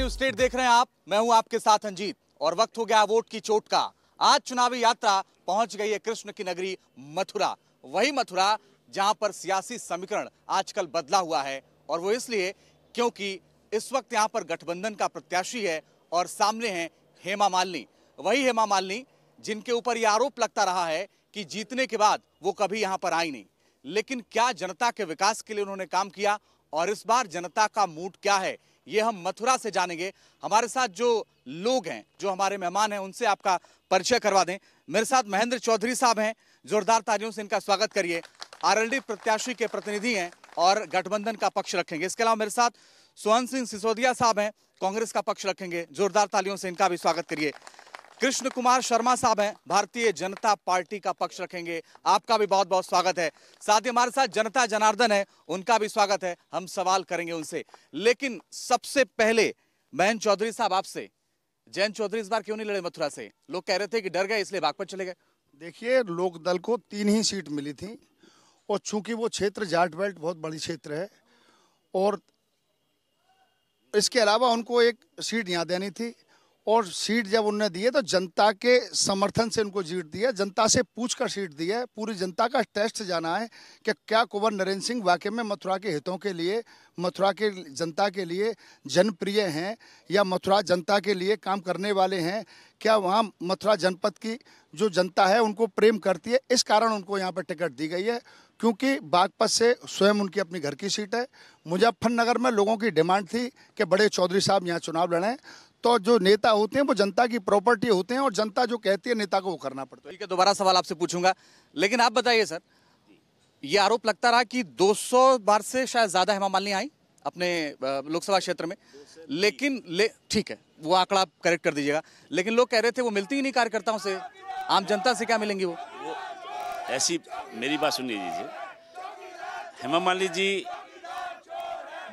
News state देख रहे हैं आप मैं हूं आपके साथ अंजीत और वक्त हो गया वोट की चोट का आज चुनावी यात्रा पहुंच गई है कृष्ण की नगरी मथुरा वही मथुरा जहां पर सियासी समीकरण आजकल बदला हुआ है और वो इसलिए क्योंकि इस वक्त यहां पर गठबंधन का प्रत्याशी है और सामने हैं हेमा मालिनी वही हेमा मालिनी जिनके ऊपर ये आरोप लगता रहा है कि जीतने के बाद वो कभी यहाँ पर आई नहीं लेकिन क्या जनता के विकास के लिए उन्होंने काम किया और इस बार जनता का मूड क्या है ये हम मथुरा से जानेंगे हमारे साथ जो लोग हैं जो हमारे मेहमान हैं उनसे आपका परिचय करवा दें मेरे साथ महेंद्र चौधरी साहब हैं जोरदार तालियों से इनका स्वागत करिए आरएलडी प्रत्याशी के प्रतिनिधि हैं और गठबंधन का पक्ष रखेंगे इसके अलावा मेरे साथ सुहन सिंह सिसोदिया साहब हैं कांग्रेस का पक्ष रखेंगे जोरदार तालियों से इनका भी स्वागत करिए कृष्ण कुमार शर्मा साहब हैं भारतीय जनता पार्टी का पक्ष रखेंगे आपका भी बहुत बहुत स्वागत है साथ ही हमारे साथ जनता जनार्दन है उनका भी स्वागत है हम सवाल करेंगे उनसे लेकिन सबसे पहले महन चौधरी साहब आपसे जयंत चौधरी इस बार क्यों नहीं लड़े मथुरा से लोग कह रहे थे कि डर गए इसलिए बागपत चले गए देखिए लोक दल को तीन ही सीट मिली थी और चूंकि वो क्षेत्र जाट बेल्ट बहुत बड़ी क्षेत्र है और इसके अलावा उनको एक सीट यहाँ देनी थी और सीट जब उनने दिए तो जनता के समर्थन से उनको जीत दिया जनता से पूछ कर सीट दी है पूरी जनता का टेस्ट जाना है कि क्या कुंवर नरेंद्र सिंह वाकई में मथुरा के हितों के लिए मथुरा के जनता के लिए जनप्रिय हैं या मथुरा जनता के लिए काम करने वाले हैं क्या वहाँ मथुरा जनपद की जो जनता है उनको प्रेम करती है इस कारण उनको यहाँ पर टिकट दी गई है क्योंकि बागपत से स्वयं उनकी अपनी घर की सीट है मुजफ्फरनगर में लोगों की डिमांड थी कि बड़े चौधरी साहब यहाँ चुनाव लड़ें तो जो नेता होते हैं वो जनता की प्रॉपर्टी होते हैं और जनता जो कहती है नेता को वो करना पड़ता है ठीक है दोबारा सवाल आपसे पूछूंगा लेकिन आप बताइए सर ये आरोप लगता रहा कि 200 बार से शायद ज़्यादा हेमा मालिनी आई अपने लोकसभा क्षेत्र में लेकिन ले ठीक है वो आंकड़ा आप करेक्ट कर दीजिएगा लेकिन लोग कह रहे थे वो मिलती ही नहीं कार्यकर्ताओं से आम जनता से क्या मिलेंगी वो, ऐसी मेरी बात सुनिए दीजिए हेमा मालिनी जी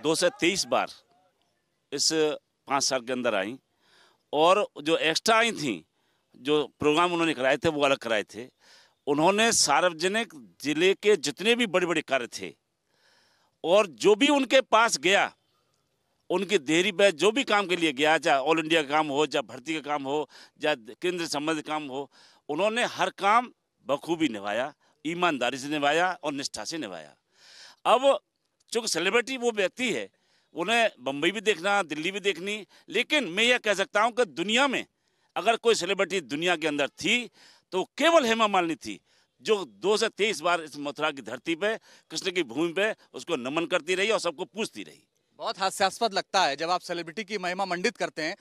दो बार इस पाँच साल के अंदर आई और जो एक्स्ट्रा आई थी जो प्रोग्राम उन्होंने कराए थे वो अलग कराए थे उन्होंने सार्वजनिक जिले के जितने भी बड़े बड़े कार्य थे और जो भी उनके पास गया उनकी देरी पर जो भी काम के लिए गया चाहे ऑल इंडिया का काम हो चाहे भर्ती का काम हो चाहे केंद्र संबंधित काम हो उन्होंने हर काम बखूबी निभाया ईमानदारी से निभाया और निष्ठा से निभाया अब चूँकि सेलिब्रिटी वो व्यक्ति है उन्हें बम्बई भी देखना दिल्ली भी देखनी लेकिन मैं यह कह सकता हूँ कि दुनिया में अगर कोई सेलिब्रिटी दुनिया के अंदर थी तो केवल हेमा मालिनी थी जो दो से तेईस बार इस मथुरा की धरती पे कृष्ण की भूमि पे उसको नमन करती रही और सबको पूछती रही बहुत हास्यास्पद लगता है जब आप सेलिब्रिटी की महिमा मंडित करते हैं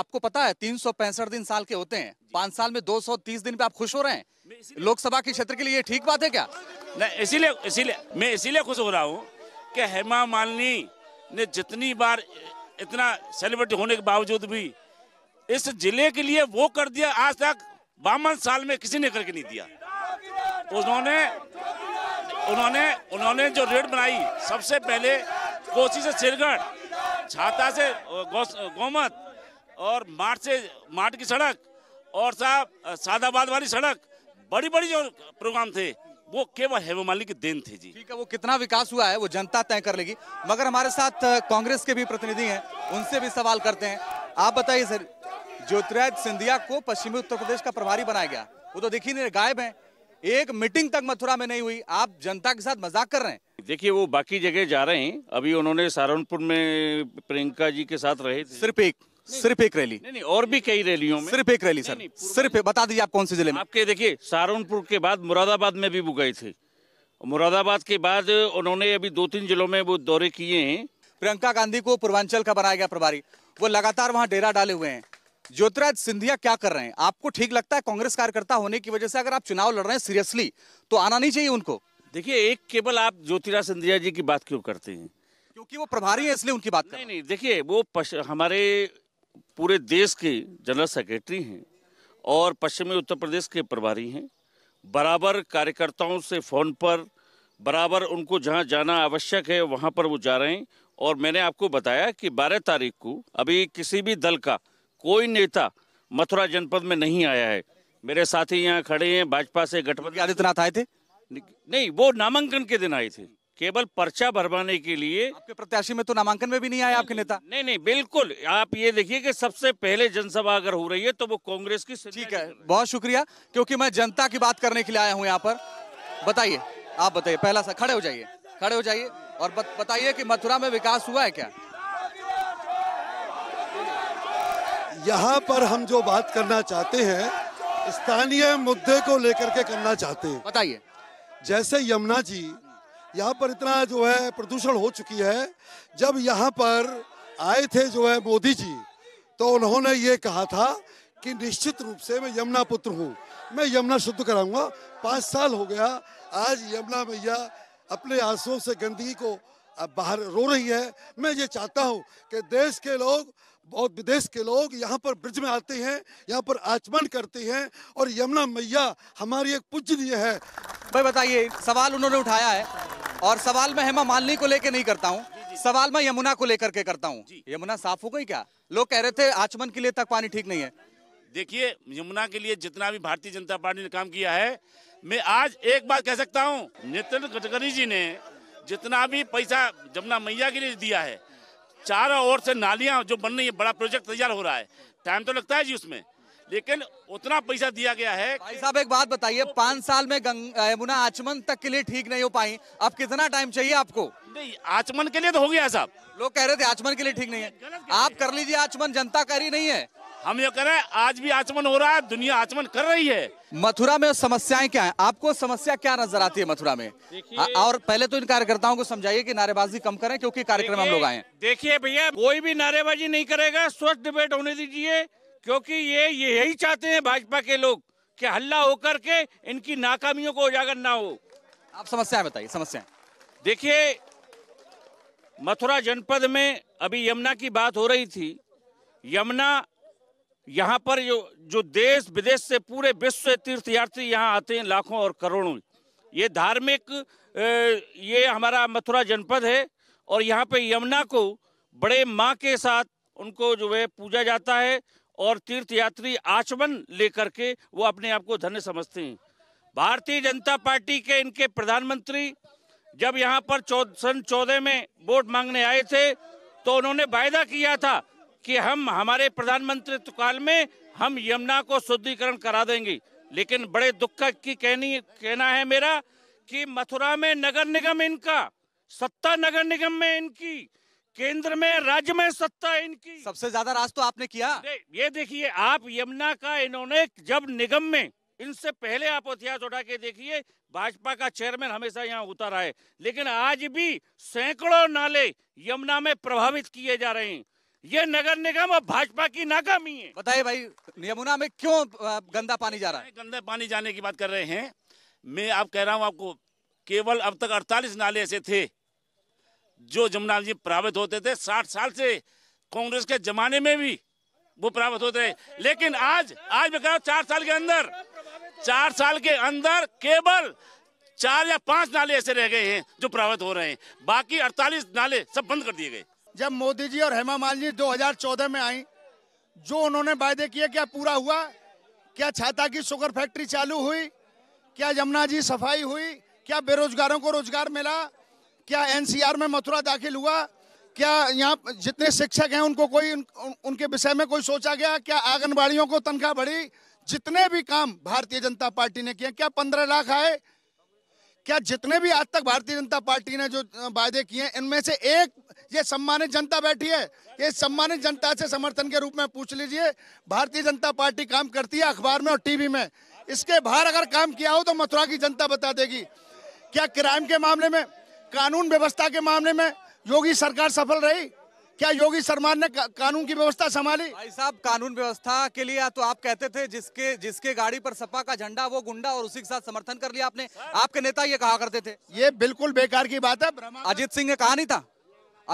आपको पता है तीन सौ पैंसठ दिन साल के होते हैं पांच साल में दो सौ तीस दिन पे आप खुश हो रहे हैं लोकसभा के क्षेत्र के लिए ठीक बात है क्या नहीं इसीलिए इसीलिए मैं इसीलिए खुश हो रहा हूँ कि हेमा मालिनी ने जितनी बार इतना सेलिब्रिटी होने के बावजूद भी इस जिले के लिए वो कर दिया आज तक बावन साल में किसी ने करके नहीं दिया उन्होंने उन्होंने उन्होंने जो रेड बनाई सबसे पहले कोसी से सिरगढ़ छाता से गोमत और मार्ट से मार्ट की सड़क और साहब सादाबाद वाली सड़क बड़ी बड़ी जो प्रोग्राम थे वो केवल हेमा की देन थी जी ठीक है वो कितना विकास हुआ है वो जनता तय कर लेगी मगर हमारे साथ कांग्रेस के भी प्रतिनिधि हैं उनसे भी सवाल करते हैं आप बताइए सर ज्योतिराज सिंधिया को पश्चिमी उत्तर प्रदेश का प्रभारी बनाया गया वो तो देखिए नहीं गायब है एक मीटिंग तक मथुरा में नहीं हुई आप जनता के साथ मजाक कर रहे हैं देखिए वो बाकी जगह जा रहे हैं अभी उन्होंने सहारनपुर में प्रियंका जी के साथ रहे सिर्फ एक सिर्फ एक रैली नहीं नहीं और भी कई रैलियों में सिर्फ एक रैली सर सिर्फ बता दीजिए आप कौन से जिले में आपके देखिए सहारनपुर के बाद मुरादाबाद में भी वो गए थे मुरादाबाद के बाद उन्होंने अभी दो तीन जिलों में वो दौरे किए हैं प्रियंका गांधी को पूर्वांचल का बनाया गया प्रभारी वो लगातार वहाँ डेरा डाले हुए हैं ज्योतिराज सिंधिया क्या कर रहे हैं आपको ठीक लगता है कांग्रेस कार्यकर्ता होने की वजह से अगर आप चुनाव लड़ रहे हैं सीरियसली तो आना नहीं चाहिए उनको देखिए एक केवल आप ज्योतिराज सिंधिया जी की बात क्यों करते हैं क्योंकि वो प्रभारी है इसलिए उनकी बात नहीं नहीं देखिए वो हमारे पूरे देश के जनरल सेक्रेटरी हैं और पश्चिमी उत्तर प्रदेश के प्रभारी हैं बराबर कार्यकर्ताओं से फ़ोन पर बराबर उनको जहां जाना आवश्यक है वहां पर वो जा रहे हैं और मैंने आपको बताया कि 12 तारीख को अभी किसी भी दल का कोई नेता मथुरा जनपद में नहीं आया है मेरे साथी यहाँ खड़े हैं भाजपा से गठबंधन आदित्यनाथ तो आए थे नहीं वो नामांकन के दिन आए थे केवल पर्चा भरवाने के लिए आपके प्रत्याशी में तो नामांकन में भी नहीं आए आपके नेता नहीं नहीं बिल्कुल आप ये देखिए कि सबसे पहले जनसभा अगर हो रही है तो वो कांग्रेस की ठीक है बहुत शुक्रिया क्योंकि मैं जनता की बात करने के लिए आया हूँ यहाँ पर बताइए आप बताइए पहला सा खड़े हो जाइए खड़े हो जाइए और बताइए कि मथुरा में विकास हुआ है क्या यहाँ पर हम जो बात करना चाहते हैं स्थानीय मुद्दे को लेकर के करना चाहते हैं बताइए जैसे यमुना जी यहाँ पर इतना जो है प्रदूषण हो चुकी है जब यहाँ पर आए थे जो है मोदी जी तो उन्होंने ये कहा था कि निश्चित रूप से मैं यमुना पुत्र हूँ मैं यमुना शुद्ध कराऊंगा पाँच साल हो गया आज यमुना मैया अपने आंसुओं से गंदगी को बाहर रो रही है मैं ये चाहता हूँ कि देश के लोग बहुत विदेश के लोग यहाँ पर ब्रिज में आते हैं यहाँ पर आचमन करते हैं और यमुना मैया हमारी एक पूजनीय है भाई बताइए सवाल उन्होंने उठाया है और सवाल मैं हेमा मालिनी को लेकर नहीं करता हूँ सवाल मैं यमुना को लेकर के करता हूँ यमुना साफ हो गई क्या लोग कह रहे थे आचमन के लिए तक पानी ठीक नहीं है देखिए यमुना के लिए जितना भी भारतीय जनता पार्टी ने काम किया है मैं आज एक बात कह सकता हूँ नितिन गडकरी जी ने जितना भी पैसा जमुना मैया के लिए दिया है चारों ओर से नालियां जो बन रही है बड़ा प्रोजेक्ट तैयार हो रहा है टाइम तो लगता है जी उसमें लेकिन उतना पैसा दिया गया है भाई साहब एक बात बताइए तो पांच साल में यमुना आचमन तक के लिए ठीक नहीं हो पाई अब कितना टाइम चाहिए आपको नहीं आचमन के लिए तो हो गया साहब लोग कह रहे थे आचमन के लिए ठीक नहीं है आप कर लीजिए आचमन जनता कह रही नहीं है हम ये कह रहे हैं आज भी आचमन हो रहा है दुनिया आचमन कर रही है मथुरा में समस्याएं क्या है आपको समस्या क्या नजर आती है मथुरा में आ, और पहले तो इन कार्यकर्ताओं को समझाइए कि नारेबाजी कम करें क्योंकि कार्यक्रम हम लोग आए हैं देखिए भैया कोई भी नारेबाजी नहीं करेगा स्वच्छ डिबेट होने दीजिए क्योंकि ये यही चाहते हैं भाजपा के लोग कि हल्ला होकर के इनकी नाकामियों को उजागर ना हो आप समस्या बताइए समस्या देखिए मथुरा जनपद में अभी यमुना की बात हो रही थी यमुना यहाँ पर जो जो देश विदेश से पूरे विश्व तीर्थयात्री यहाँ आते हैं लाखों और करोड़ों ये धार्मिक ये हमारा मथुरा जनपद है और यहाँ पे यमुना को बड़े माँ के साथ उनको जो है पूजा जाता है और तीर्थयात्री आचमन लेकर के वो अपने आप को धन्य समझते हैं भारतीय जनता पार्टी के इनके प्रधानमंत्री जब यहाँ पर सन चौदह में वोट मांगने आए थे तो उन्होंने वायदा किया था कि हम हमारे प्रधानमंत्री काल में हम यमुना को शुद्धिकरण करा देंगे लेकिन बड़े दुख की कहनी कहना है मेरा कि मथुरा में नगर निगम इनका सत्ता नगर निगम में इनकी केंद्र में राज्य में सत्ता इनकी सबसे ज्यादा राज तो आपने किया ये देखिए आप यमुना का इन्होंने जब निगम में इनसे पहले आप इतिहास उठा के देखिए भाजपा का चेयरमैन हमेशा यहाँ उतर रहा है लेकिन आज भी सैकड़ों नाले यमुना में प्रभावित किए जा रहे हैं ये नगर निगम और भाजपा की नाकामी है बताइए भाई यमुना में क्यों गंदा पानी जा रहा है गंदा पानी जाने की बात कर रहे हैं मैं आप कह रहा हूँ आपको केवल अब तक अड़तालीस नाले ऐसे थे जो जमुना जी प्रावत होते थे साठ साल से कांग्रेस के जमाने में भी वो प्रावत होते रहे लेकिन आज आज मैं कह रहा चार साल के अंदर चार साल के अंदर केवल चार या पांच नाले ऐसे रह गए हैं जो प्रावत हो रहे हैं बाकी 48 नाले सब बंद कर दिए गए जब मोदी जी और हेमा मालिनी 2014 में आई जो उन्होंने वायदे किए क्या पूरा हुआ क्या छाता की शुगर फैक्ट्री चालू हुई क्या यमुना जी सफाई हुई क्या बेरोजगारों को रोजगार मिला क्या एनसीआर में मथुरा दाखिल हुआ क्या यहाँ जितने शिक्षक हैं उनको कोई उन, उनके विषय में कोई सोचा गया क्या आंगनबाड़ियों को तनख्वाह बढ़ी जितने भी काम भारतीय जनता पार्टी ने किए क्या पंद्रह लाख आए क्या जितने भी आज तक भारतीय जनता पार्टी ने जो वायदे किए इनमें से एक ये सम्मानित जनता बैठी है ये सम्मानित जनता से समर्थन के रूप में पूछ लीजिए भारतीय जनता पार्टी काम करती है अखबार में और टीवी में इसके बाहर अगर काम किया हो तो मथुरा की जनता बता देगी क्या क्राइम के मामले में कानून व्यवस्था के मामले में योगी सरकार सफल रही क्या योगी सरकार ने का, कानून की व्यवस्था संभाली भाई साहब कानून व्यवस्था के लिए तो आप कहते थे जिसके जिसके गाड़ी पर सपा का झंडा वो गुंडा और उसी के साथ समर्थन कर लिया आपने आपके नेता ये कहा करते थे ये बिल्कुल बेकार की बात है अजीत सिंह ने कहा नहीं था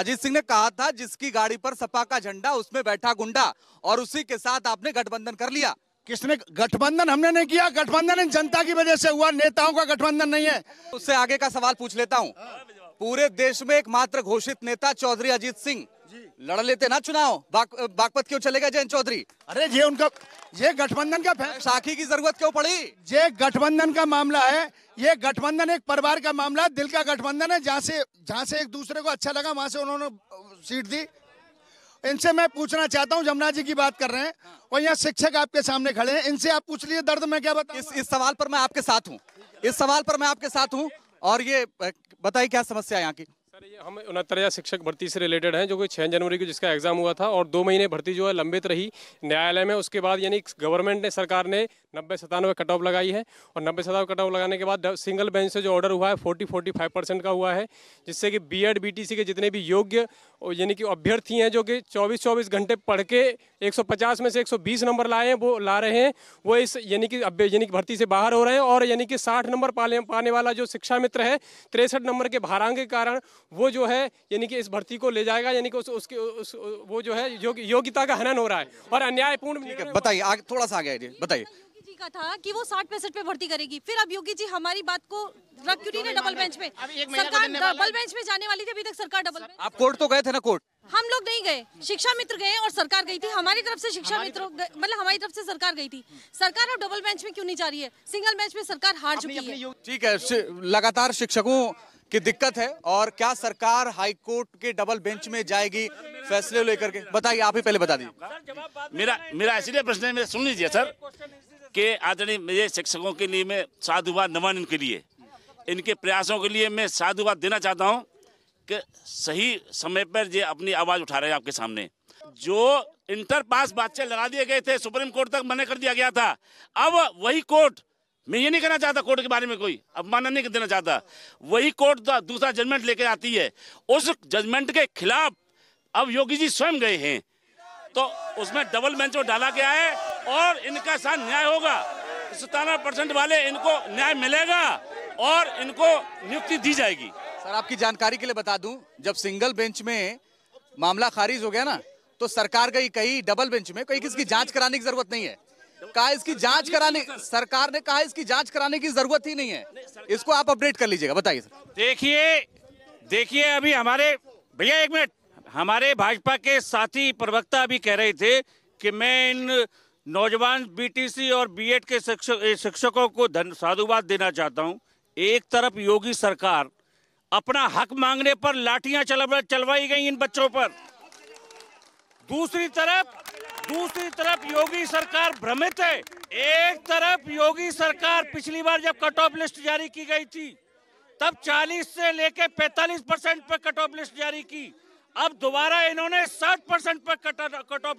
अजीत सिंह ने कहा था जिसकी गाड़ी पर सपा का झंडा उसमें बैठा गुंडा और उसी के साथ आपने गठबंधन कर लिया किसने गठबंधन हमने नहीं किया गठबंधन इन जनता की वजह से हुआ नेताओं का गठबंधन नहीं है उससे आगे का सवाल पूछ लेता हूँ पूरे देश में एकमात्र घोषित नेता चौधरी अजीत सिंह लड़ लेते ना चुनाव बागपत क्यों चलेगा जयंत चौधरी अरे ये उनका ये गठबंधन का साखी की जरूरत क्यों पड़ी ये गठबंधन का मामला है ये गठबंधन एक परिवार का मामला दिल का गठबंधन है जहाँ से जहाँ से एक दूसरे को अच्छा लगा वहाँ से उन्होंने सीट दी इनसे मैं पूछना चाहता हूँ जमुना जी की बात कर रहे हैं हाँ। और यहाँ शिक्षक आपके सामने खड़े हैं इनसे आप पूछ लिए दर्द में क्या बता इस इस सवाल पर मैं आपके साथ हूँ इस सवाल पर मैं आपके साथ हूँ और ये बताइए क्या समस्या है यहाँ की सर ये हम उनहत्तर शिक्षक भर्ती से रिलेटेड हैं जो कि छः जनवरी को जिसका एग्जाम हुआ था और दो महीने भर्ती जो है लंबित रही न्यायालय में उसके बाद यानी गवर्नमेंट ने सरकार ने नब्बे सतानवे कट ऑफ लगाई है और नब्बे सतानवे कट ऑफ लगाने के बाद सिंगल बेंच से जो ऑर्डर हुआ है फोर्टी फोर्टी फाइव परसेंट का हुआ है जिससे कि बी एड के जितने भी योग्य यानी कि अभ्यर्थी हैं जो कि चौबीस चौबीस घंटे पढ़ के पचास में से बीस नंबर लाए हैं वो ला रहे हैं वो इस यानी कि यानी कि भर्ती से बाहर हो रहे हैं और यानी कि साठ नंबर पाने वाला जो शिक्षा मित्र है तिरसठ नंबर के भारांग के कारण वो जो है यानी कि इस भर्ती को ले जाएगा यानी कि उस, उसकी उस, वो जो है योग्यता का हनन हो रहा है और अन्यायपूर्ण बताइए थोड़ा सा आगे बताइए योगी का था कि वो साठ पैंसठ पे भर्ती करेगी फिर अब योगी जी हमारी बात को रख क्यों नहीं डबल बेंच पे सरकार डबल बेंच पे जाने वाली थी अभी तक सरकार डबल आप कोर्ट तो गए थे ना कोर्ट हम लोग नहीं गए शिक्षा मित्र गए और सरकार गई थी हमारी तरफ से शिक्षा मित्र मतलब हमारी तरफ से सरकार गई थी सरकार अब डबल बेंच में क्यों नहीं जा रही है सिंगल बेंच में सरकार हार चुकी है ठीक है लगातार शिक्षकों की दिक्कत है और क्या सरकार हाई कोर्ट के डबल बेंच में जाएगी फैसले लेकर के बताइए आप ही पहले बता दीजिए मेरा मेरा इसलिए प्रश्न है सुन लीजिए सर के आदरणीय मेरे शिक्षकों के लिए मैं साधुवाद नमन इनके लिए इनके प्रयासों के लिए मैं साधुवाद देना चाहता हूँ कि सही समय पर ये अपनी आवाज़ उठा रहे हैं आपके सामने जो इंटर पास बादशाह लगा दिए गए थे सुप्रीम कोर्ट तक मना कर दिया गया था अब वही कोर्ट मैं ये नहीं कहना चाहता कोर्ट के बारे में कोई अपमानना नहीं देना चाहता वही कोर्ट दूसरा जजमेंट लेकर आती है उस जजमेंट के खिलाफ अब योगी जी स्वयं गए हैं तो उसमें डबल बेंच डाला गया है और इनका साथ न्याय होगा सतानवे परसेंट वाले इनको न्याय मिलेगा और इनको नियुक्ति दी जाएगी सर आपकी जानकारी के लिए बता दूं जब सिंगल बेंच में मामला खारिज हो गया ना तो सरकार गई कही डबल बेंच में कहीं किसकी जांच कराने की जरूरत नहीं है कहा इसकी जांच कराने सरकार ने कहा इसकी जांच कराने की जरूरत ही नहीं है इसको आप अपडेट कर लीजिएगा बताइए सर देखिए देखिए अभी हमारे भैया एक मिनट हमारे भाजपा के साथी प्रवक्ता भी कह रहे थे कि मैं इन नौजवान बीटीसी और बीएड के शिक्षकों को धन साधुवाद देना चाहता हूं एक तरफ योगी सरकार अपना हक मांगने पर लाठियां चल, चलवाई गई इन बच्चों पर दूसरी तरफ दूसरी तरफ योगी सरकार भ्रमित है एक तरफ योगी सरकार पिछली बार जब कट ऑफ लिस्ट जारी की गई थी तब 40 से लेकर 45 परसेंट पर कट ऑफ लिस्ट जारी की अब दोबारा इन्होंने 60 परसेंट पर कट ऑफ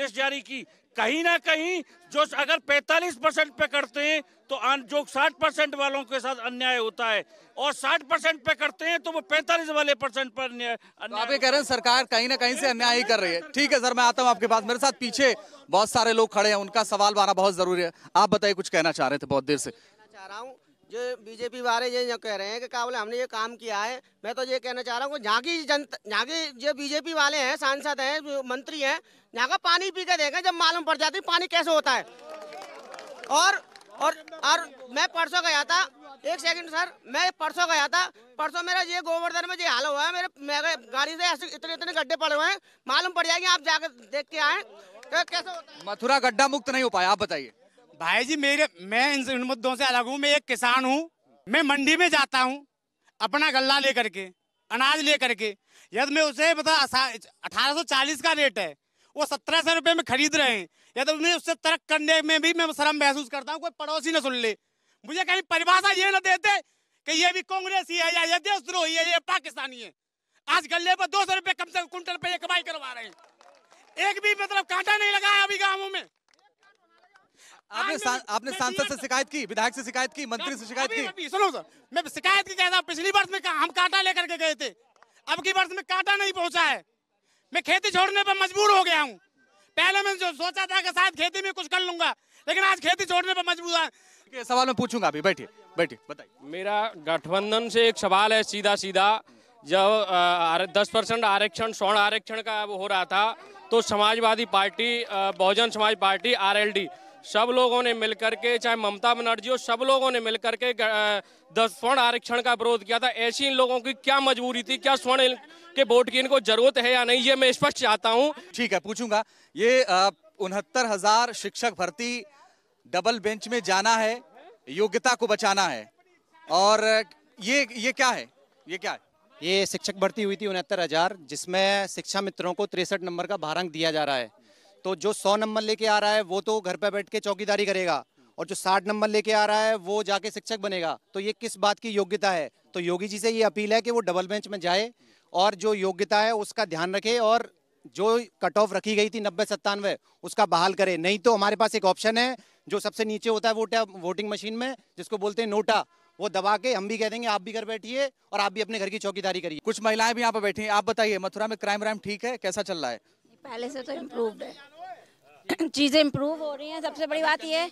लिस्ट जारी की कहीं ना कहीं जो अगर 45 परसेंट पे करते हैं तो जो 60 परसेंट वालों के साथ अन्याय होता है और 60 परसेंट पे करते हैं तो वो 45 वाले परसेंट पर अन्याय तो आप ये कह रहे हैं सरकार कहीं ना कहीं से अन्याय ही कर रही है ठीक है सर मैं आता हूँ आपके पास मेरे साथ पीछे बहुत सारे लोग खड़े हैं उनका सवाल आना बहुत जरूरी है आप बताइए कुछ कहना चाह रहे थे बहुत देर से चाह रहा हूँ जो बीजेपी वाले ये जो कह रहे हैं कि क्या बोले हमने ये काम किया है मैं तो ये कहना चाह रहा हूँ यहाँ की जनता यहाँ की जो बीजेपी वाले हैं सांसद हैं मंत्री हैं यहाँ का पानी पी के देखें जब मालूम पड़ जाती पानी कैसे होता है और और और मैं परसों गया था एक सेकंड सर मैं परसों गया था परसों मेरा ये गोवर्धन में जो हाल हुआ है मेरे मेरे गाड़ी से ऐसे इतने इतने गड्ढे पड़े हुए हैं मालूम पड़ जाएगी आप जाकर देख के आए तो कैसे होता है मथुरा गड्ढा मुक्त नहीं हो पाया आप बताइए भाई जी मेरे मैं इन मुद्दों से अलग हूँ मैं एक किसान हूँ मैं मंडी में जाता हूँ अपना गल्ला लेकर के अनाज ले करके यदि मैं उसे बता अठारह सौ चालीस का रेट है वो सत्रह सौ रुपये में खरीद रहे हैं यदि उन्हें उससे तर्क करने में भी मैं शर्म महसूस करता हूँ कोई पड़ोसी ना सुन ले मुझे कहीं परिभाषा ये ना देते कि ये भी कांग्रेस ही है या ये देशद्रोही है ये पाकिस्तानी है आज गले पर दो सौ रुपये कम से कम कुंटल पे ये कमाई करवा रहे हैं एक भी मतलब कांटा नहीं है अभी गाँवों में आपने सा, आपने सांसद से शिकायत की विधायक से शिकायत की मंत्री से शिकायत की सुनो सर मैं शिकायत की कहता हूँ पिछली वर्ष में हम कांटा लेकर के गए थे अब की वर्ष में कांटा नहीं पहुंचा है मैं खेती छोड़ने पर मजबूर हो गया हूँ पहले मैं जो सोचा था कि शायद खेती में कुछ कर लूंगा लेकिन आज खेती छोड़ने पर मजबूर है सवाल मैं पूछूंगा अभी बैठिए बैठिए बताइए मेरा गठबंधन से एक सवाल है सीधा सीधा जब दस परसेंट आरक्षण स्वर्ण आरक्षण का वो हो रहा था तो समाजवादी पार्टी बहुजन समाज पार्टी आरएलडी सब लोगों ने मिलकर के चाहे ममता बनर्जी हो सब लोगों ने मिलकर के दस स्वर्ण आरक्षण का विरोध किया था ऐसी इन लोगों की क्या मजबूरी थी क्या स्वर्ण के वोट की इनको जरूरत है या नहीं ये मैं स्पष्ट चाहता हूँ ठीक है पूछूंगा ये उनहत्तर हजार शिक्षक भर्ती डबल बेंच में जाना है योग्यता को बचाना है और ये ये क्या है ये क्या है ये शिक्षक भर्ती हुई थी उनहत्तर हजार जिसमें शिक्षा मित्रों को तिरसठ नंबर का भारंक दिया जा रहा है तो जो सौ नंबर लेके आ रहा है वो तो घर पर बैठ के चौकीदारी करेगा और जो साठ नंबर लेके आ रहा है वो जाके शिक्षक बनेगा तो ये किस बात की योग्यता है तो योगी जी से ये अपील है कि वो डबल बेंच में जाए और जो योग्यता है उसका ध्यान रखे और जो कट ऑफ रखी गई थी नब्बे सत्तानवे उसका बहाल करे नहीं तो हमारे पास एक ऑप्शन है जो सबसे नीचे होता है वोटा वोटिंग मशीन में जिसको बोलते हैं नोटा वो दबा के हम भी कह देंगे आप भी घर बैठिए और आप भी अपने घर की चौकीदारी करिए कुछ महिलाएं भी यहाँ पर बैठी हैं आप बताइए मथुरा में क्राइम राइम ठीक है कैसा चल रहा है पहले से तो इम्प्रूव है चीज़ें इम्प्रूव हो रही हैं सबसे बड़ी बात यह है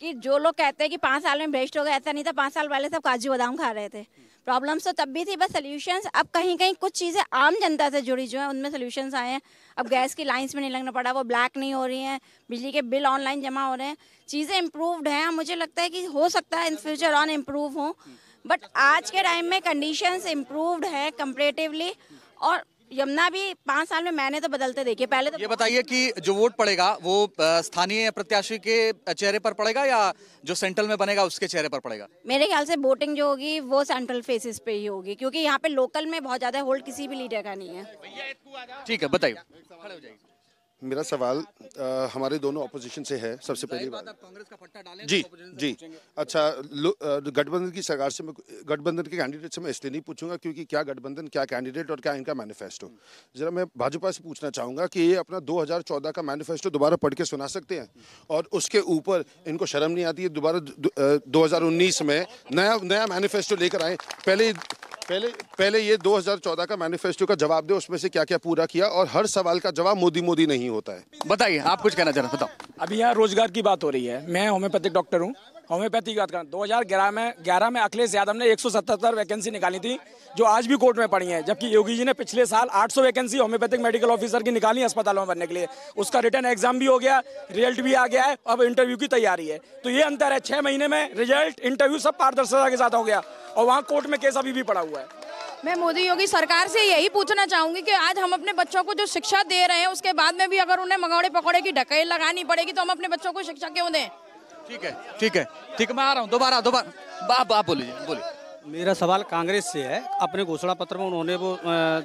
कि जो लोग कहते हैं कि पाँच साल में बेस्ट हो गया ऐसा नहीं था पाँच साल पहले सब काजू बादाम खा रहे थे प्रॉब्लम्स तो तब भी थी बस सोल्यूशंस अब कहीं कहीं कुछ चीज़ें आम जनता से जुड़ी जो हैं उनमें सोल्यूशंस आए हैं अब गैस की लाइन्स में नहीं लगना पड़ा वो ब्लैक नहीं हो रही हैं बिजली के बिल ऑनलाइन जमा हो रहे हैं चीज़ें इम्प्रूवड हैं मुझे लगता है कि हो सकता है इन फ्यूचर ऑन इम्प्रूव हों बट आज के टाइम में कंडीशंस इम्प्रूवड है कंपेरेटिवली और यमुना भी पाँच साल में मैंने तो बदलते देखे पहले तो ये बताइए कि जो वोट पड़ेगा वो स्थानीय प्रत्याशी के चेहरे पर पड़ेगा या जो सेंट्रल में बनेगा उसके चेहरे पर पड़ेगा मेरे ख्याल से वोटिंग जो होगी वो सेंट्रल फेसिस पे ही होगी क्योंकि यहाँ पे लोकल में बहुत ज्यादा होल्ड किसी भी लीडर का नहीं है ठीक है बताइए मेरा सवाल आ, हमारे दोनों अपोजिशन से है सबसे पहली बात कांग्रेस का पट्टा डालें जी जी अच्छा गठबंधन की सरकार से मैं गठबंधन के कैंडिडेट से मैं इसलिए नहीं पूछूंगा क्योंकि क्या गठबंधन क्या कैंडिडेट और क्या इनका मैनिफेस्टो जरा मैं भाजपा से पूछना चाहूंगा कि ये अपना 2014 का मैनिफेस्टो दोबारा पढ़ के सुना सकते हैं और उसके ऊपर इनको शर्म नहीं आती है दोबारा दो में नया नया मैनिफेस्टो लेकर आए पहले पहले पहले ये 2014 का मैनिफेस्टो का जवाब दे उसमें से क्या क्या पूरा किया और हर सवाल का जवाब मोदी मोदी नहीं होता है बताइए आप कुछ कहना चाह रहे बताओ अभी यहाँ रोजगार की बात हो रही है मैं होम्योपैथिक डॉक्टर हूँ होम्योपैथी की बात करें दो में ग्यारह में अखिलेश यादव ने एक वैकेंसी निकाली थी जो आज भी कोर्ट में पड़ी है जबकि योगी जी ने पिछले साल 800 वैकेंसी होम्योपैथिक मेडिकल ऑफिसर की निकाली अस्पतालों में भरने के लिए उसका रिटर्न एग्जाम भी हो गया रिजल्ट भी आ गया है अब इंटरव्यू की तैयारी है तो ये अंतर है छह महीने में रिजल्ट इंटरव्यू सब पारदर्शिता के साथ हो गया और वहाँ कोर्ट में केस अभी भी पड़ा हुआ है मैं मोदी योगी सरकार से यही पूछना चाहूंगी कि आज हम अपने बच्चों को जो शिक्षा दे रहे हैं उसके बाद में भी अगर उन्हें मंगौड़े पकौड़े की ढकेल लगानी पड़ेगी तो हम अपने बच्चों को शिक्षा क्यों दें ठीक है ठीक है ठीक मैं आ रहा हूँ दोबारा दोबारा आप बोलिए बोलिए मेरा सवाल कांग्रेस से है अपने घोषणा पत्र में उन्होंने वो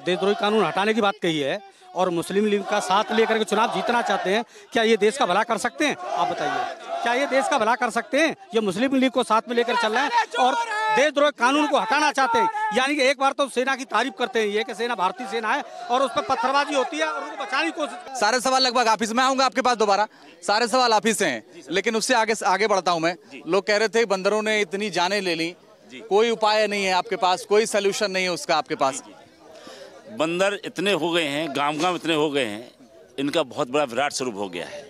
देशद्रोही कानून हटाने की बात कही है और मुस्लिम लीग का साथ लेकर के चुनाव जीतना चाहते हैं क्या ये देश का भला कर सकते हैं आप बताइए क्या ये देश का भला कर सकते हैं ये मुस्लिम लीग को साथ में लेकर चलना है और देशद्रोह कानून को हटाना चाहते हैं यानी कि एक बार तो सेना की तारीफ करते हैं ये कि सेना भारतीय सेना है और उस पर पत्थरबाजी होती है और उनको बचाने की कोशिश सारे सवाल लगभग ऑफिस में आऊंगा आपके पास दोबारा सारे सवाल ऑफिस से हैं लेकिन उससे आगे आगे बढ़ता हूँ मैं लोग कह रहे थे बंदरों ने इतनी जाने ले ली कोई उपाय नहीं है आपके पास कोई सोल्यूशन नहीं है उसका आपके पास बंदर इतने हो गए हैं गांव गांव इतने हो गए हैं इनका बहुत बड़ा विराट स्वरूप हो गया है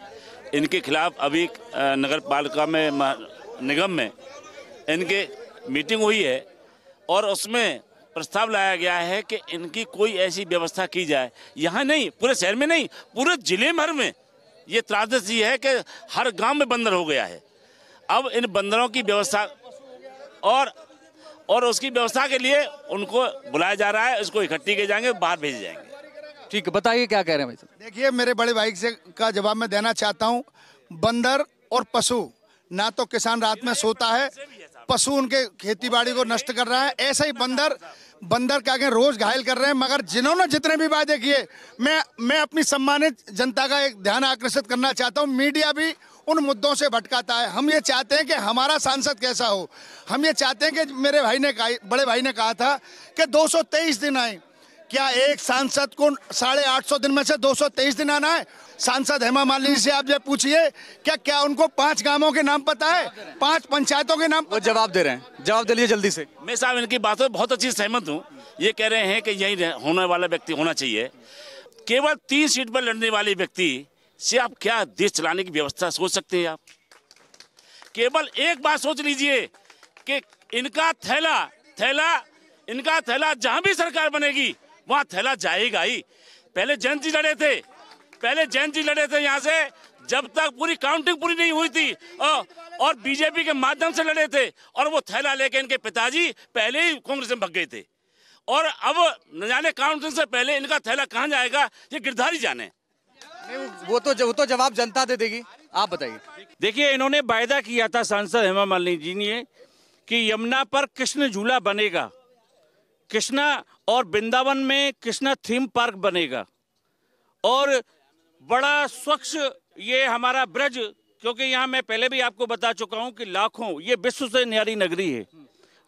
इनके खिलाफ अभी नगर पालिका में निगम में इनके मीटिंग हुई है और उसमें प्रस्ताव लाया गया है कि इनकी कोई ऐसी व्यवस्था की जाए यहाँ नहीं पूरे शहर में नहीं पूरे जिले भर में ये त्रासदी है कि हर गांव में बंदर हो गया है अब इन बंदरों की व्यवस्था और और उसकी व्यवस्था के लिए उनको बुलाया जा रहा है उसको इकट्ठी किए जाएंगे बाहर भेजे जाएंगे ठीक है बताइए क्या कह रहे हैं भाई देखिए मेरे बड़े भाई से का जवाब मैं देना चाहता हूँ बंदर और पशु ना तो किसान रात में सोता है पशु उनके खेती बाड़ी को नष्ट कर रहा है ऐसे ही बंदर बंदर क्या कहें रोज घायल कर रहे हैं मगर जिन्होंने जितने भी वादे किए मैं मैं अपनी सम्मानित जनता का एक ध्यान आकर्षित करना चाहता हूँ मीडिया भी उन मुद्दों से भटकाता है हम ये चाहते हैं कि हमारा सांसद कैसा हो हम ये चाहते हैं कि मेरे भाई ने कहा बड़े भाई ने कहा था कि 223 दिन आए क्या एक सांसद को साढ़े आठ सौ दिन में से दो सौ तेईस दिन आना है सांसद हेमा मालिनी से आप जब पूछिए क्या क्या उनको पांच गांवों के नाम पता है पांच पंचायतों के नाम वो जवाब दे रहे हैं जवाब दे लीजिए जल्दी से मैं साहब इनकी बातों बहुत अच्छी सहमत हूँ ये कह रहे हैं कि यही होने वाला व्यक्ति होना चाहिए केवल तीन सीट पर लड़ने वाले व्यक्ति से आप क्या देश चलाने की व्यवस्था सोच सकते हैं आप केवल एक बात सोच लीजिए कि इनका थैला थैला इनका थैला जहां भी सरकार बनेगी वहाँ थैला जाएगा ही पहले जयंत जी लड़े थे पहले जयंत जी लड़े थे यहाँ से जब तक पूरी काउंटिंग पूरी नहीं हुई थी और बीजेपी के माध्यम से लड़े थे और वो थैला लेके इनके पिताजी पहले ही कांग्रेस में भग गए थे और अब न जाने काउंटिंग से पहले इनका थैला कहाँ जाएगा ये गिरधारी जाने वो तो वो तो जवाब जनता दे देगी आप बताइए देखिए इन्होंने वायदा किया था सांसद हेमा मालिनी जी ने कि यमुना पर कृष्ण झूला बनेगा कृष्णा और वृंदावन में कृष्णा थीम पार्क बनेगा और बड़ा स्वच्छ ये हमारा ब्रज क्योंकि यहाँ मैं पहले भी आपको बता चुका हूँ कि लाखों ये विश्व से न्यारी नगरी है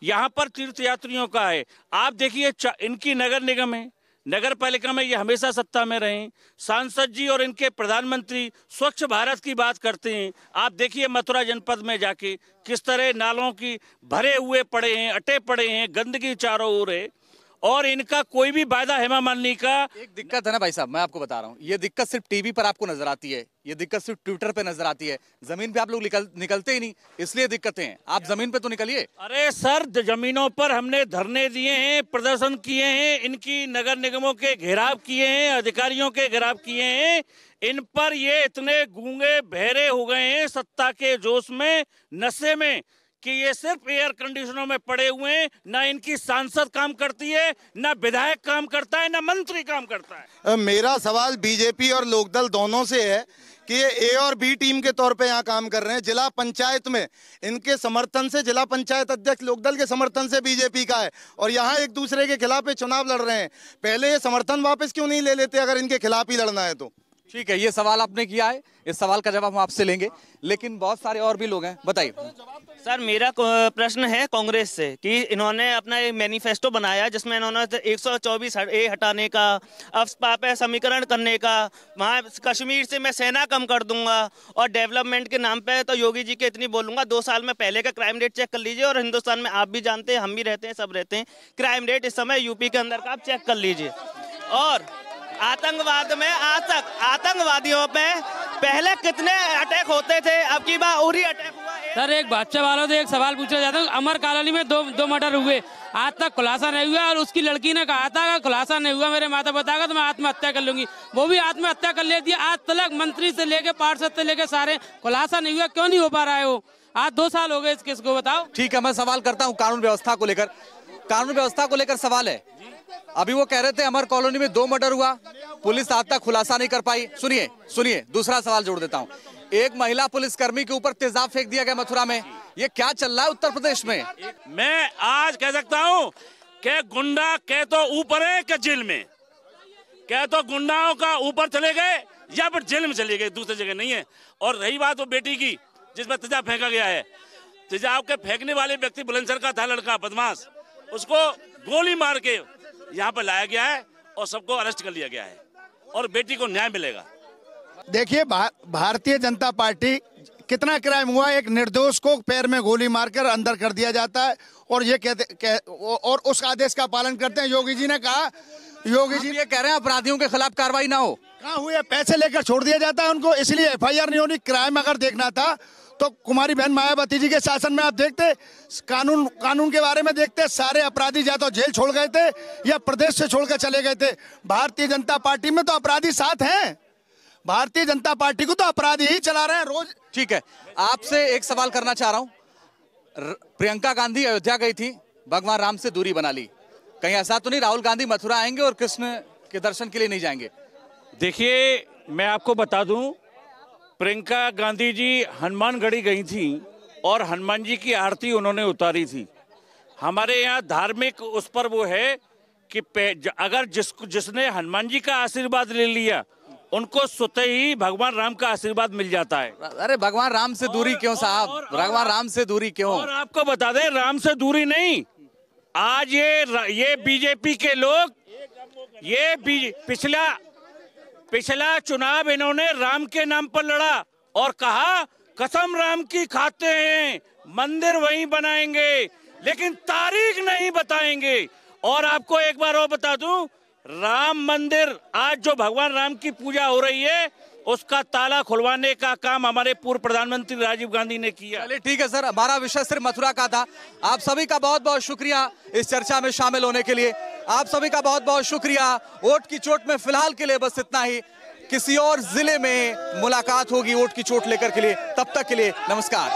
यहाँ पर तीर्थयात्रियों का है आप देखिए इनकी नगर निगम है नगर पालिका में ये हमेशा सत्ता में रहें सांसद जी और इनके प्रधानमंत्री स्वच्छ भारत की बात करते हैं आप देखिए मथुरा जनपद में जाके किस तरह नालों की भरे हुए पड़े हैं अटे पड़े हैं गंदगी चारों ओर है और इनका कोई भी वायदा हेमा मालिनी का एक दिक्कत है ना भाई साहब मैं आपको बता रहा हूँ ये दिक्कत सिर्फ टीवी पर आपको नजर आती है ये दिक्कत सिर्फ ट्विटर पे नजर आती है जमीन पे आप लोग निकल, निकलते ही नहीं इसलिए दिक्कतें हैं आप जमीन पे तो निकलिए अरे सर जमीनों पर हमने धरने दिए हैं प्रदर्शन किए हैं इनकी नगर निगमों के घेराव किए हैं अधिकारियों के घेराव किए हैं इन पर ये इतने गूंगे बहरे हो गए हैं सत्ता के जोश में नशे में कि ये सिर्फ एयर कंडीशनों में पड़े हुए हैं ना इनकी सांसद काम करती है ना विधायक काम करता है ना मंत्री काम करता है मेरा सवाल बीजेपी और लोकदल दोनों से है कि ये ए और बी टीम के तौर पे यहाँ काम कर रहे हैं जिला पंचायत में इनके समर्थन से जिला पंचायत अध्यक्ष लोकदल के समर्थन से बीजेपी का है और यहाँ एक दूसरे के खिलाफ चुनाव लड़ रहे हैं पहले ये समर्थन वापस क्यों नहीं ले लेते अगर इनके खिलाफ ही लड़ना है तो ठीक है ये सवाल आपने किया है इस सवाल का जवाब हम आपसे लेंगे लेकिन बहुत सारे और भी लोग हैं बताइए सर मेरा प्रश्न है कांग्रेस से कि इन्होंने अपना एक मैनिफेस्टो बनाया जिसमें इन्होंने 124 तो ए हटाने का अफपाप समीकरण करने का वहाँ कश्मीर से मैं सेना कम कर दूंगा और डेवलपमेंट के नाम पे तो योगी जी के इतनी बोलूंगा दो साल में पहले का क्राइम रेट चेक कर लीजिए और हिंदुस्तान में आप भी जानते हैं हम भी रहते हैं सब रहते हैं क्राइम रेट इस समय यूपी के अंदर का आप चेक कर लीजिए और आतंकवाद में आतंक आतंकवादियों पे पहले कितने अटैक होते थे अब की बार उरी अटैक हुआ सर एक बादशाह वालों से एक सवाल पूछना चाहता हूँ अमर कॉलोनी में दो दो मर्डर हुए आज तक खुलासा नहीं हुआ और उसकी लड़की ने कहा था अगर खुलासा नहीं हुआ मेरे माता पिता का तो मैं आत्महत्या कर लूंगी वो भी आत्महत्या कर लेती है आज तक मंत्री से लेके पार्षद से लेके सारे खुलासा नहीं हुआ क्यों नहीं हो पा रहा है वो आज दो साल हो गए इस केस को बताओ ठीक है मैं सवाल करता हूँ कानून व्यवस्था को लेकर कानून व्यवस्था को लेकर सवाल है अभी वो कह रहे थे अमर कॉलोनी में दो मर्डर हुआ पुलिस आज तक खुलासा नहीं कर पाई सुनिए सुनिए दूसरा सवाल जोड़ देता हूँ एक महिला पुलिसकर्मी के ऊपर तेजाब फेंक दिया गया मथुरा में ये क्या चल रहा है उत्तर प्रदेश में मैं आज कह सकता हूँ के गुंडा के तो ऊपर है के जेल में क्या तो गुंडाओं का ऊपर चले गए या फिर जेल में चले गए दूसरी जगह नहीं है और रही बात वो बेटी की जिसमें तेजाब फेंका गया है तेजाब के फेंकने वाले व्यक्ति बुलंदसर का था लड़का बदमाश उसको गोली मार के यहाँ पर लाया गया है और सबको अरेस्ट कर लिया गया है और बेटी को न्याय मिलेगा देखिए भा, भारतीय जनता पार्टी कितना क्राइम हुआ एक निर्दोष को पैर में गोली मारकर अंदर कर दिया जाता है और ये कहते कह, और उस आदेश का पालन करते हैं योगी जी ने कहा योगी जी ये कह रहे हैं अपराधियों के खिलाफ कार्रवाई ना हो कहा हुए पैसे लेकर छोड़ दिया जाता है उनको इसलिए एफ नहीं होनी क्राइम अगर देखना था तो कुमारी बहन मायावती जी के शासन में आप देखते कानून कानून के बारे में देखते सारे अपराधी या तो जेल छोड़ गए थे या प्रदेश से छोड़कर चले गए थे भारतीय जनता पार्टी में तो अपराधी साथ हैं भारतीय जनता पार्टी को तो अपराधी ही चला रहे हैं रोज ठीक है आपसे एक सवाल करना चाह रहा हूँ प्रियंका गांधी अयोध्या गई थी भगवान राम से दूरी बना ली कहीं ऐसा तो नहीं राहुल गांधी मथुरा आएंगे और कृष्ण के दर्शन के लिए नहीं जाएंगे देखिए मैं आपको बता दूं प्रियंका गांधी जी हनुमानगढ़ी गई थी और हनुमान जी की आरती उन्होंने उतारी थी हमारे यहाँ धार्मिक उस पर वो है कि अगर जिस जिसने हनुमान जी का आशीर्वाद ले लिया उनको सोते ही भगवान राम का आशीर्वाद मिल जाता है अरे भगवान राम से दूरी और, क्यों साहब भगवान राम से दूरी क्यों और आपको बता दें राम से दूरी नहीं आज ये ये बीजेपी के लोग ये पिछला पिछला चुनाव इन्होंने राम के नाम पर लड़ा और कहा कसम राम की खाते हैं मंदिर वहीं बनाएंगे लेकिन तारीख नहीं बताएंगे और आपको एक बार और बता दूं राम मंदिर आज जो भगवान राम की पूजा हो रही है उसका ताला खुलवाने का काम हमारे पूर्व प्रधानमंत्री राजीव गांधी ने किया चलिए ठीक है सर हमारा विषय सिर्फ मथुरा का था आप सभी का बहुत बहुत शुक्रिया इस चर्चा में शामिल होने के लिए आप सभी का बहुत बहुत शुक्रिया वोट की चोट में फिलहाल के लिए बस इतना ही किसी और जिले में मुलाकात होगी वोट की चोट लेकर के लिए तब तक के लिए नमस्कार